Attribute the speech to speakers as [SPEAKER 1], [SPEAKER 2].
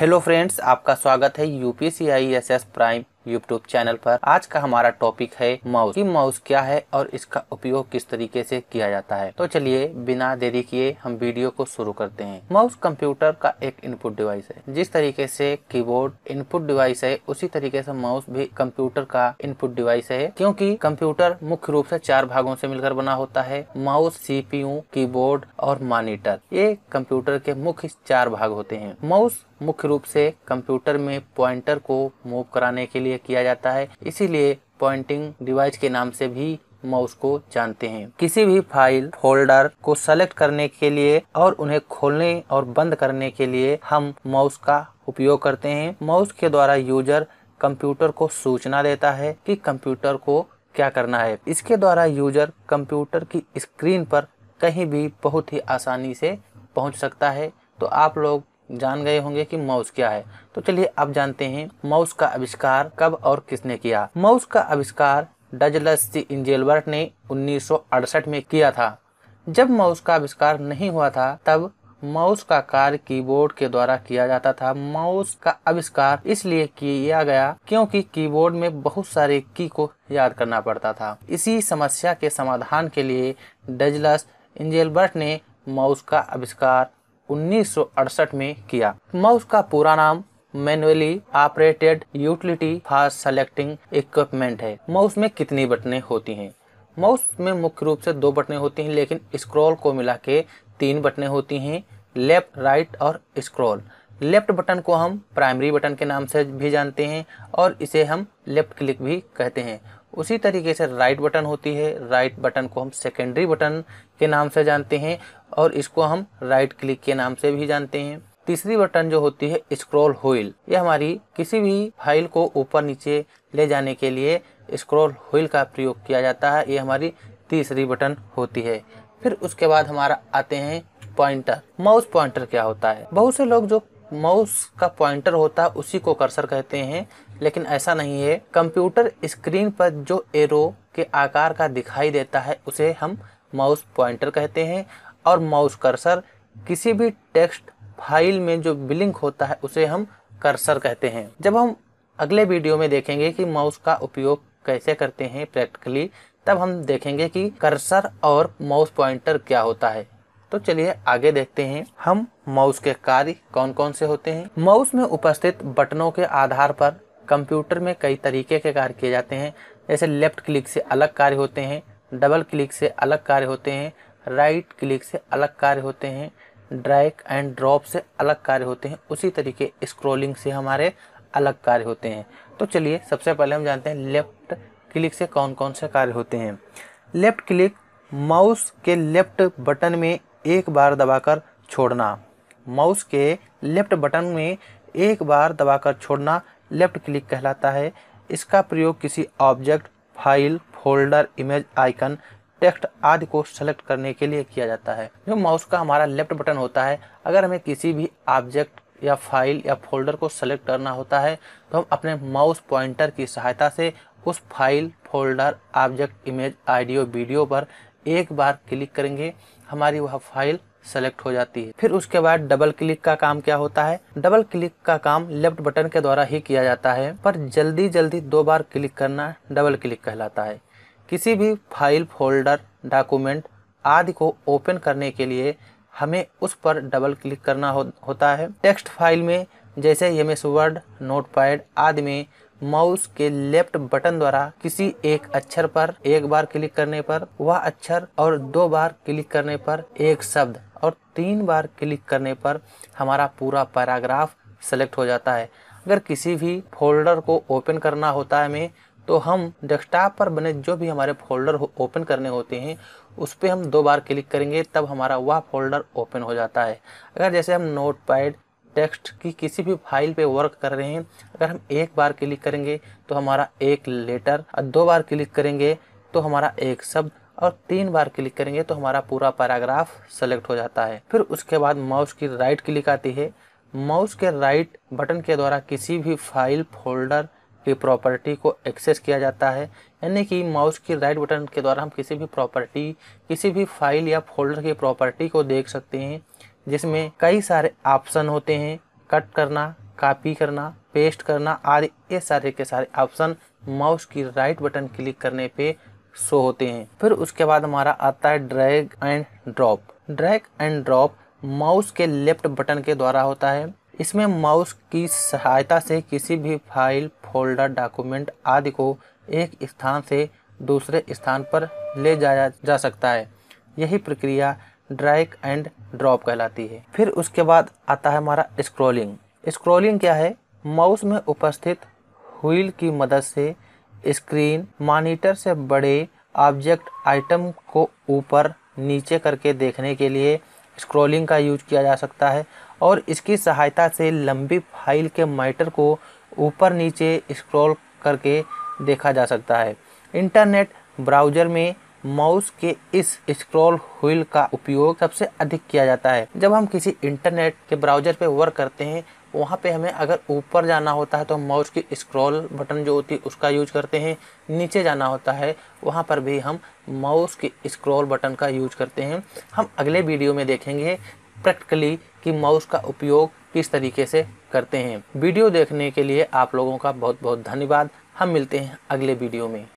[SPEAKER 1] hello friends आपका स्वागत है U P C I S S prime YouTube channel पर आज का हमारा टॉपिक है माउस की माउस क्या है और इसका उपयोग किस तरीके से किया जाता है तो चलिए बिना देरी किए हम वीडियो को शुरू करते हैं माउस कंप्यूटर का एक इनपुट डिवाइस है जिस तरीके से कीबोर्ड इनपुट डिवाइस है उसी तरीके से माउस भी कंप्यूटर का इनपुट डिवाइस है क्योंकि कंप्यूटर मुख्य रूप से चार भागों से मिलकर बना होता है माउस सीपीयू कीबोर्ड और मॉनिटर ये कंप्यूटर के मुख्य चार भाग होते हैं माउस मुख्य रूप से कंप्यूटर में पॉइंटर को मूव कराने के लिए लिए किया जाता है इसीलिए पॉइंटिंग डिवाइस के नाम से भी माउस को जानते हैं किसी भी फाइल फोल्डर को सेलेक्ट करने के लिए और उन्हें खोलने और बंद करने के लिए हम माउस का उपयोग करते हैं माउस के द्वारा यूजर कंप्यूटर को सूचना देता है कि कंप्यूटर को क्या करना है इसके द्वारा यूजर कंप्यूटर की स्क्रीन पर कहीं भी बहुत ही आसानी से पहुंच सकता है तो आप लोग जान गए होंगे कि माउस क्या है तो चलिए अब जानते हैं माउस का आविष्कार कब और किसने किया माउस का आविष्कार डजलस सी इंजेलबर्ट ने 1968 में किया था जब माउस का आविष्कार नहीं हुआ था तब माउस का कार्य कीबोर्ड के द्वारा किया जाता था माउस का आविष्कार इसलिए किया गया क्योंकि कीबोर्ड में बहुत सारे की को याद करना पड़ता था इसी समस्या के समाधान के लिए डजलस इंजेलबर्ट ने माउस का आविष्कार 1968 में किया माउस का पूरा नाम manually operated utility for selecting equipment है माउस में कितनी बटने होती हैं माउस में मुख्य रूप से दो बटने होती हैं लेकिन स्क्रॉल को मिला के तीन बटने होती हैं लेफ्ट राइट और स्क्रॉल लेफ्ट बटन को हम प्राइमरी बटन के नाम से भी जानते हैं और इसे हम लेफ्ट क्लिक भी कहते हैं उसी तरीके से राइट बटन होती है राइट बटन को हम सेकेंडरी बटन के नाम से जानते हैं और इसको हम राइट क्लिक के नाम से भी जानते हैं तीसरी बटन जो होती है स्क्रॉल होल ये हमारी किसी भी फाइल को ऊपर नीचे ले जाने के लिए स्क्रॉल होल का प्रयोग किया जाता है ये हमारी तीसरी बटन होती है फिर उसके बाद हमारा आते हैं पॉइंटर माउस पॉइंटर क्या होता है बहुत से लोग जो माउस का पॉइंटर होता है उसी को कर्सर कहते हैं लेकिन ऐसा नहीं है कंप्यूटर स्क्रीन पर जो एरो के आकार का दिखाई देता है उसे हम माउस पॉइंटर कहते हैं और माउस कर्सर किसी भी टेक्स्ट फाइल में जो ब्लिंक होता है उसे हम कर्सर कहते हैं जब हम अगले वीडियो में देखेंगे कि माउस का उपयोग कैसे करते हैं प्रैक्टिकली तब हम देखेंगे कि कर्सर और माउस पॉइंटर क्या होता है तो चलिए आगे देखते हैं हम माउस के कार्य कौन कौन से होते हैं माउस में उपस्थित बटनों के आधार पर कंप्यूटर में कई तरीके के कार्य किए जाते हैं जैसे लेफ़्ट क्लिक से अलग कार्य होते हैं डबल क्लिक से अलग कार्य होते हैं राइट क्लिक से अलग कार्य होते हैं ड्रैग एंड ड्रॉप से अलग कार्य होते हैं उसी तरीके स्क्रॉलिंग से हमारे अलग कार्य होते हैं तो चलिए सबसे पहले हम जानते हैं लेफ़्ट क्लिक से कौन कौन से कार्य होते हैं लेफ़्ट क्लिक माउस के लेफ़्ट बटन में एक बार दबाकर छोड़ना माउस के लेफ़्ट बटन में एक बार दबाकर छोड़ना लेफ़्ट क्लिक कहलाता है इसका प्रयोग किसी object file folder image icon text आदि को सेलेक्ट करने के लिए किया जाता है जो माउस का हमारा लेफ्ट बटन होता है अगर हमें किसी भी ऑब्जेक्ट या फाइल या फोल्डर को सेलेक्ट करना होता है तो हम अपने माउस पॉइंटर की सहायता से उस file folder object image audio video पर एक बार क्लिक करेंगे हमारी वह फाइल सेलेक्ट हो जाती है फिर उसके बाद डबल क्लिक का काम क्या होता है डबल क्लिक का काम लेफ्ट बटन के द्वारा ही किया जाता है पर जल्दी जल्दी दो बार क्लिक करना डबल क्लिक कहलाता है किसी भी फाइल फोल्डर डॉक्यूमेंट आदि को ओपन करने के लिए हमें उस पर डबल क्लिक करना हो, होता है टेक्स्ट फाइल में जैसे M S Word notepad आदि में माउस के लेफ्ट बटन द्वारा किसी एक अक्षर पर एक बार क्लिक करने पर वह अक्षर और दो बार क्लिक करने पर एक शब्द और तीन बार क्लिक करने पर हमारा पूरा पैराग्राफ सेलेक्ट हो जाता है अगर किसी भी फोल्डर को ओपन करना होता है हमें तो हम डेस्कटॉप पर बने जो भी हमारे फोल्डर हो, ओपन करने होते हैं उस पर हम दो बार क्लिक करेंगे तब हमारा वह फोल्डर ओपन हो जाता है अगर जैसे हम नोट पैड टेक्स्ट की किसी भी फाइल पे वर्क कर रहे हैं अगर हम एक बार क्लिक करेंगे तो हमारा एक लेटर और दो बार क्लिक करेंगे तो हमारा एक शब्द और तीन बार क्लिक करेंगे तो हमारा पूरा पैराग्राफ सेलेक्ट हो जाता है फिर उसके बाद माउस की राइट क्लिक आती है माउस के राइट बटन के द्वारा किसी भी फाइल फोल्डर की प्रॉपर्टी को एक्सेस किया जाता है यानी कि माउस की राइट बटन के द्वारा हम किसी भी प्रॉपर्टी किसी भी फाइल या फोल्डर की प्रॉपर्टी को देख सकते हैं जिसमें कई सारे ऑप्शन होते हैं कट करना कॉपी करना पेस्ट करना आदि ये सारे के सारे ऑप्शन माउस की राइट बटन क्लिक करने पे शो होते हैं फिर उसके बाद हमारा आता है drag and drop drag and drop mouse के लेफ्ट बटन के द्वारा होता है इसमें माउस की सहायता से किसी भी फाइल फोल्डर डॉक्यूमेंट आदि को एक स्थान से दूसरे स्थान पर ले जाया जा सकता है यही प्रक्रिया ड्रैग एंड ड्रॉप कहलाती है फिर उसके बाद आता है हमारा स्क्रॉलिंग स्क्रॉलिंग क्या है माउस में उपस्थित व्हील की मदद से स्क्रीन मॉनिटर से बड़े ऑब्जेक्ट आइटम को ऊपर नीचे करके देखने के लिए स्क्रॉलिंग का यूज किया जा सकता है और इसकी सहायता से लंबी फाइल के माइटर को ऊपर नीचे स्क्रॉल करके देखा जा सकता है इंटरनेट ब्राउज़र में माउस के इस स्क्रॉल व्हील का उपयोग सबसे अधिक किया जाता है जब हम किसी इंटरनेट के ब्राउज़र पर वर्क करते हैं वहाँ पे हमें अगर ऊपर जाना होता है तो हम माउस की स्क्रॉल बटन जो होती है उसका यूज करते हैं नीचे जाना होता है वहाँ पर भी हम माउस की स्क्रॉल बटन का यूज करते हैं हम अगले वीडियो में देखेंगे प्रैक्टिकली कि माउस का उपयोग किस तरीके से करते हैं वीडियो देखने के लिए आप लोगों का बहुत बहुत धन्यवाद हम मिलते हैं अगले वीडियो में